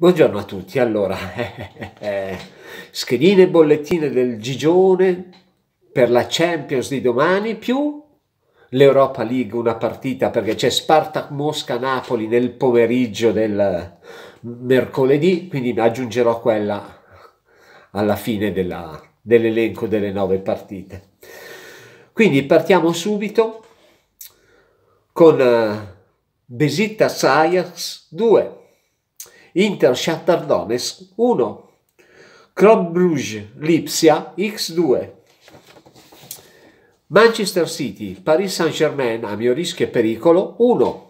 Buongiorno a tutti, allora, eh, schedine e bollettine del Gigione per la Champions di domani più l'Europa League una partita perché c'è Spartak Mosca-Napoli nel pomeriggio del mercoledì, quindi aggiungerò quella alla fine dell'elenco delle nove partite. Quindi partiamo subito con eh, Besiktas Sayers 2. Inter Shakhtar 1, Club Bruges Lipsia X2, Manchester City Paris Saint-Germain a mio rischio e pericolo 1,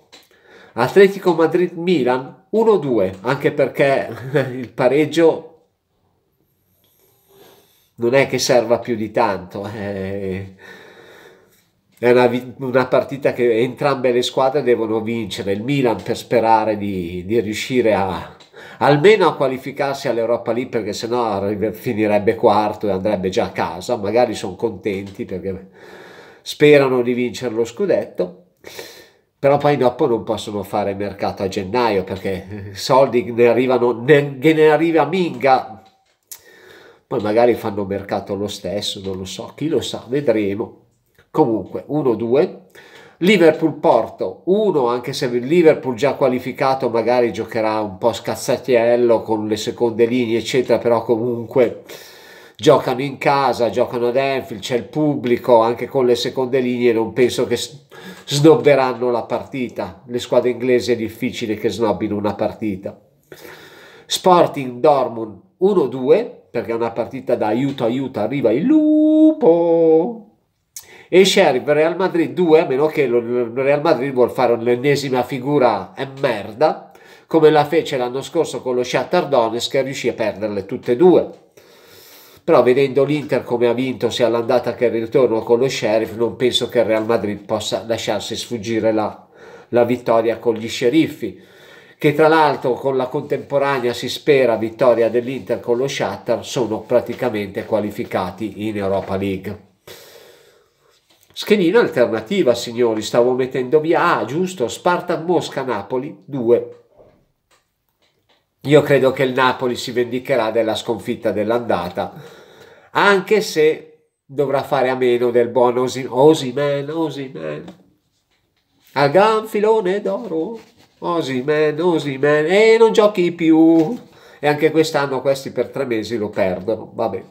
Atletico Madrid Milan 1-2, anche perché il pareggio non è che serva più di tanto. Eh è una, una, partita che entrambe le squadre devono vincere, il Milan per sperare di, di riuscire a almeno a qualificarsi all'Europa League perché sennò finirebbe quarto e andrebbe già a casa, magari sono contenti perché sperano di vincere lo scudetto, però poi dopo non possono fare mercato a gennaio perché i soldi ne arrivano, ne, che ne arriva minga, poi magari fanno mercato lo stesso, non lo so, chi lo sa, vedremo. Comunque, 1-2. Liverpool-Porto 1, anche se il Liverpool già qualificato magari giocherà un po' scazzatiello con le seconde linee, eccetera, però comunque giocano in casa, giocano ad Enfield, c'è il pubblico, anche con le seconde linee non penso che snobberanno la partita. Le squadre inglesi è difficile che snobbino una partita. Sporting Dortmund 1-2, perché è una partita da aiuto aiuto arriva il lupo e Sheriff Real Madrid 2 a meno che il Real Madrid vuol fare un'ennesima figura e merda come la fece l'anno scorso con lo Shakhtar Donetsk che riuscì a perderle tutte e due però vedendo l'Inter come ha vinto sia l'andata che il ritorno con lo Sheriff non penso che il Real Madrid possa lasciarsi sfuggire la, la vittoria con gli sceriffi che tra l'altro con la contemporanea si spera vittoria dell'Inter con lo Shakhtar sono praticamente qualificati in Europa League Schedina alternativa, signori, stavo mettendo via, ah, giusto, Spartan Mosca Napoli 2. Io credo che il Napoli si vendicherà della sconfitta dell'andata, anche se dovrà fare a meno del buon Osi, Osimen, Osimen. A ganfilone d'oro, Osimen, Osimen, e non giochi più. E anche quest'anno questi per tre mesi lo perdono, va bene.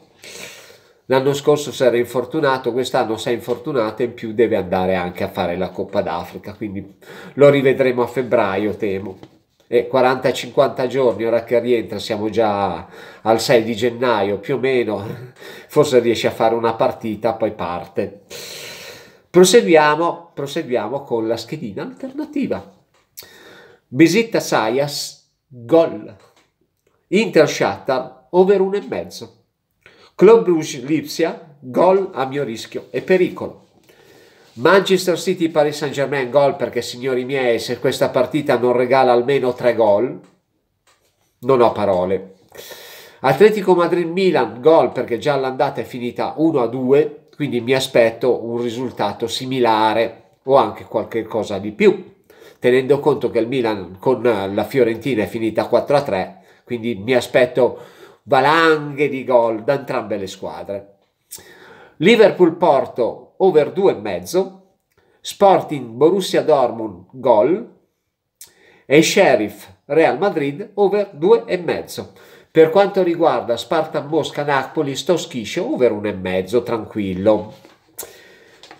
L'anno scorso si era infortunato, quest'anno si è infortunato e in più deve andare anche a fare la Coppa d'Africa, quindi lo rivedremo a febbraio, temo. E 40-50 giorni, ora che rientra siamo già al 6 di gennaio più o meno, forse riesce a fare una partita, poi parte. Proseguiamo, proseguiamo con la schedina alternativa. Besitta Sayas, gol. Inter Shatter, over 1,5. Club Bruges Lipsia, gol a mio rischio e pericolo. Manchester City Paris Saint Germain, gol perché signori miei, se questa partita non regala almeno tre gol, non ho parole. Atletico Madrid Milan, gol perché già l'andata è finita 1 2, quindi mi aspetto un risultato similare o anche qualche cosa di più, tenendo conto che il Milan con la Fiorentina è finita 4 3, quindi mi aspetto valanghe di gol da entrambe le squadre. Liverpool Porto over 2,5, Sporting Borussia Dortmund gol e Sheriff Real Madrid over 2,5. Per quanto riguarda Spartan Mosca Napoli sto schiscio over 1,5 tranquillo.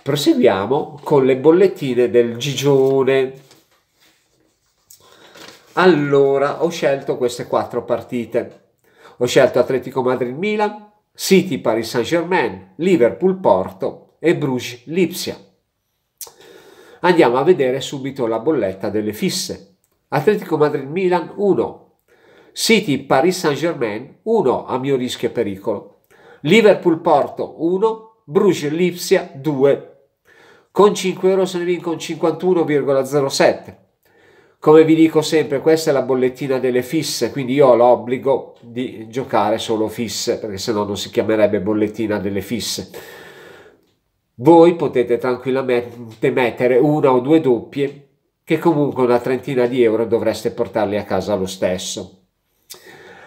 Proseguiamo con le bollettine del Gigione. Allora, ho scelto queste quattro partite. Ho scelto Atletico Madrid-Milan, City Paris Saint-Germain, Liverpool Porto e Bruges Lipsia. Andiamo a vedere subito la bolletta delle fisse. Atletico Madrid-Milan 1, City Paris Saint-Germain 1 a mio rischio e pericolo, Liverpool Porto 1, Bruges Lipsia 2. Con 5 euro se ne vincono 51,07. Come vi dico sempre, questa è la bollettina delle fisse, quindi io ho l'obbligo di giocare solo fisse, perché se no non si chiamerebbe bollettina delle fisse. Voi potete tranquillamente mettere una o due doppie, che comunque una trentina di euro dovreste portarli a casa lo stesso.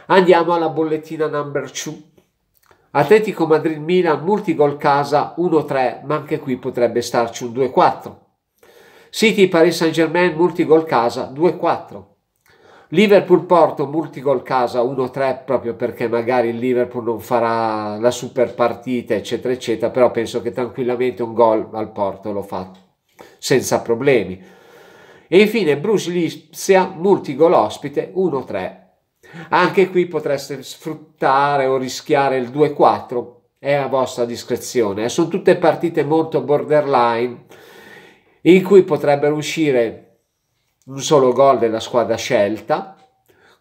Andiamo alla bollettina number 2. Atletico Madrid-Milan, multigol casa 1-3, ma anche qui potrebbe starci un 2-4. City Paris Saint-Germain multigol casa 2-4. Liverpool Porto multigol casa 1-3 proprio perché magari il Liverpool non farà la super partita eccetera eccetera però penso che tranquillamente un gol al Porto lo fa senza problemi e infine Bruce Lipsia multigol ospite 1-3 anche qui potreste sfruttare o rischiare il 2-4 è a vostra discrezione eh, sono tutte partite molto borderline in cui potrebbero uscire un solo gol della squadra scelta,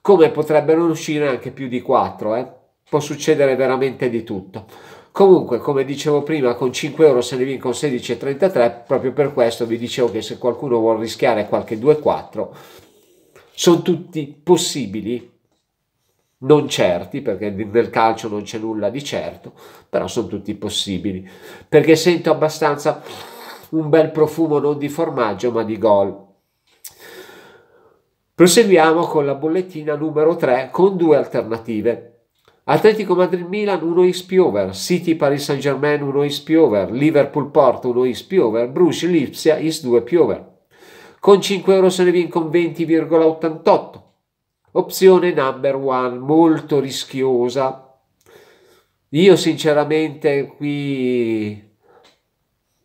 come potrebbero uscire anche più di 4. Eh? Può succedere veramente di tutto. Comunque, come dicevo prima, con 5 euro se ne vincono 16,33, proprio per questo vi dicevo che se qualcuno vuole rischiare qualche 2-4, sono tutti possibili, non certi, perché nel calcio non c'è nulla di certo, però sono tutti possibili, perché sento abbastanza un bel profumo non di formaggio ma di gol. Proseguiamo con la bollettina numero 3 con due alternative. Atletico Madrid-Milan 1 x Piover, City Paris Saint-Germain 1 x Piover, Liverpool-Porto 1 x Piover, Bruce lipsia x 2 Piover. Con 5 euro se ne vincono 20,88. Opzione number one, molto rischiosa. Io sinceramente qui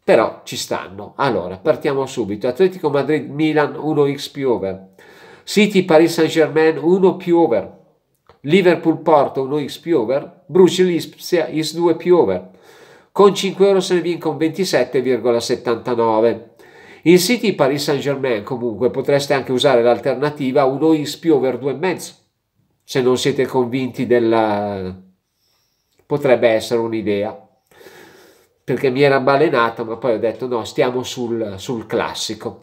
però ci stanno. Allora, partiamo subito. Atletico Madrid-Milan 1x più over. City Paris Saint-Germain 1 più over. Liverpool-Porto 1x più over. Bruce-Lipsia is 2 più over. Con 5 euro se ne vincono 27,79. In City Paris Saint-Germain comunque potreste anche usare l'alternativa 1x più over 2,5 se non siete convinti della... potrebbe essere un'idea perché mi era balenato, ma poi ho detto no, stiamo sul, sul classico.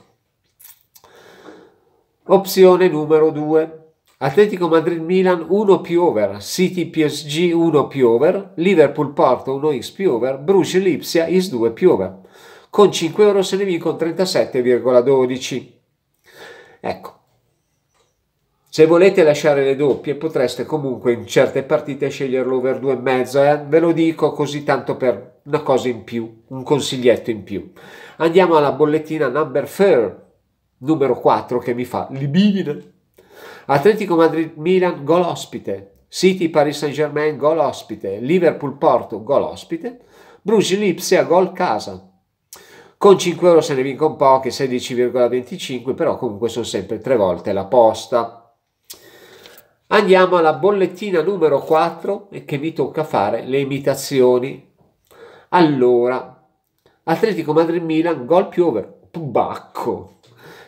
Opzione numero 2. Atletico Madrid-Milan 1 più over, City PSG 1 più over, Liverpool Porto 1x più over, Bruges Lipsia is 2 più over. Con 5 euro se ne vincono 37,12. Ecco, se volete lasciare le doppie potreste comunque in certe partite scegliere l'over 2,5, eh? ve lo dico così tanto per una cosa in più, un consiglietto in più. Andiamo alla bollettina number fair, numero 4 che mi fa libidine. Atletico Madrid-Milan, gol ospite. City Paris Saint-Germain, gol ospite. Liverpool-Porto, gol ospite. Bruges-Lipsia, gol casa. Con 5 euro se ne vincono che 16,25, però comunque sono sempre tre volte la posta. Andiamo alla bollettina numero 4 che mi tocca fare le imitazioni. Allora, Atletico Madrid-Milan, gol più over, Pubacco.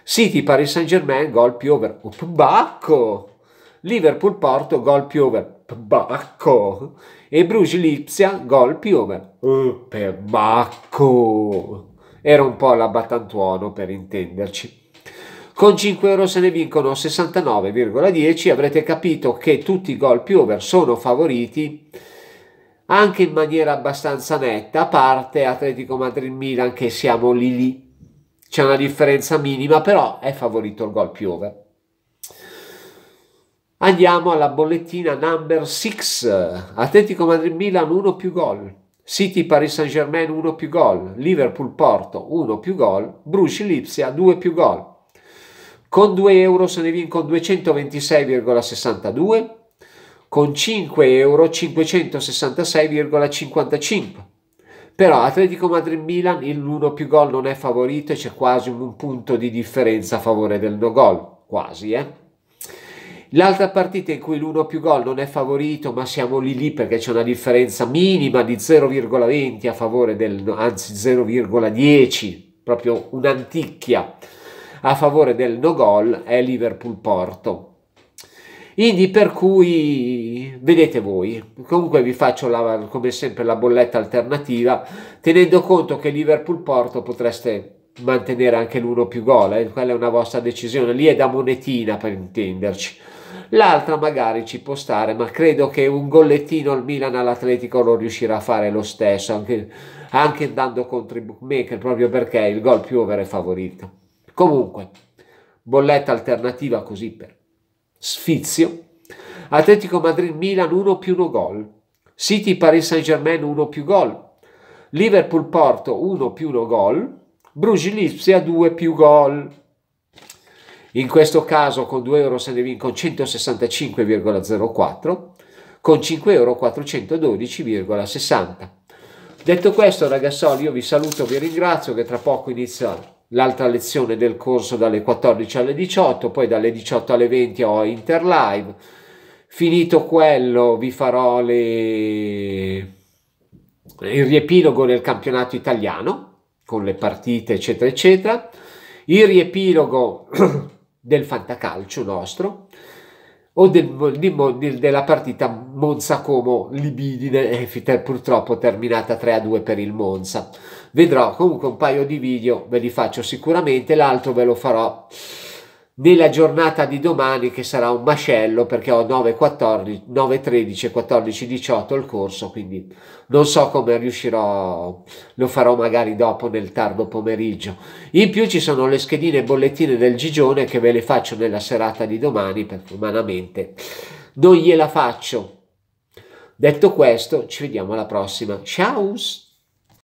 City Paris Saint-Germain, gol più over, Pubacco. Liverpool-Porto, gol più over, Pubacco. E Bruges-Lipsia, gol più over, Pubacco. Era un po' la Battantuono per intenderci. Con 5 euro se ne vincono 69,10 avrete capito che tutti i gol più over sono favoriti anche in maniera abbastanza netta, a parte Atletico Madrid-Milan che siamo lì lì. C'è una differenza minima, però è favorito il gol più over. Andiamo alla bollettina number 6. Atletico Madrid-Milan 1 più gol. City Paris Saint-Germain 1 più gol. Liverpool Porto 1 più gol. Bruce Lipsia 2 più gol. Con 2 euro se ne vinco 226,62, con 5 euro 566,55. Però Atletico Madrid-Milan il 1 più gol non è favorito e c'è quasi un punto di differenza a favore del no gol, quasi eh. L'altra partita in cui l'1 più gol non è favorito, ma siamo lì lì perché c'è una differenza minima di 0,20 a favore del, anzi 0,10, proprio un'anticchia a favore del no gol è Liverpool-Porto. Quindi per cui vedete voi, comunque vi faccio la, come sempre la bolletta alternativa, tenendo conto che Liverpool-Porto potreste mantenere anche l'uno più gol, eh? quella è una vostra decisione, lì è da monetina per intenderci. L'altra magari ci può stare, ma credo che un gollettino al Milan all'Atletico lo riuscirà a fare lo stesso, anche, anche andando contro i bookmaker, proprio perché il gol più over è favorito. Comunque, bolletta alternativa così per sfizio. Atletico Madrid-Milan 1 più 1 gol. City-Paris Saint-Germain 1 più gol. Liverpool-Porto 1 più 1 gol. Bruges-Lipsia 2 più gol. In questo caso con 2 euro se ne vincono 165,04, con 5 euro 412,60. Detto questo ragazzoli io vi saluto, vi ringrazio che tra poco inizia l'altra lezione del corso dalle 14 alle 18, poi dalle 18 alle 20 ho Interlive. Finito quello vi farò le... il riepilogo del campionato italiano con le partite eccetera eccetera, il riepilogo del fantacalcio nostro o del, di, della partita Monza-Como-Libidine eh, purtroppo terminata 3-2 per il Monza vedrò comunque un paio di video ve li faccio sicuramente l'altro ve lo farò nella giornata di domani che sarà un macello perché ho 9.13, 14, 9 il corso, quindi non so come riuscirò, lo farò magari dopo nel tardo pomeriggio. In più ci sono le schedine e bollettine del Gigione che ve le faccio nella serata di domani perché umanamente non gliela faccio. Detto questo, ci vediamo alla prossima. Ciao!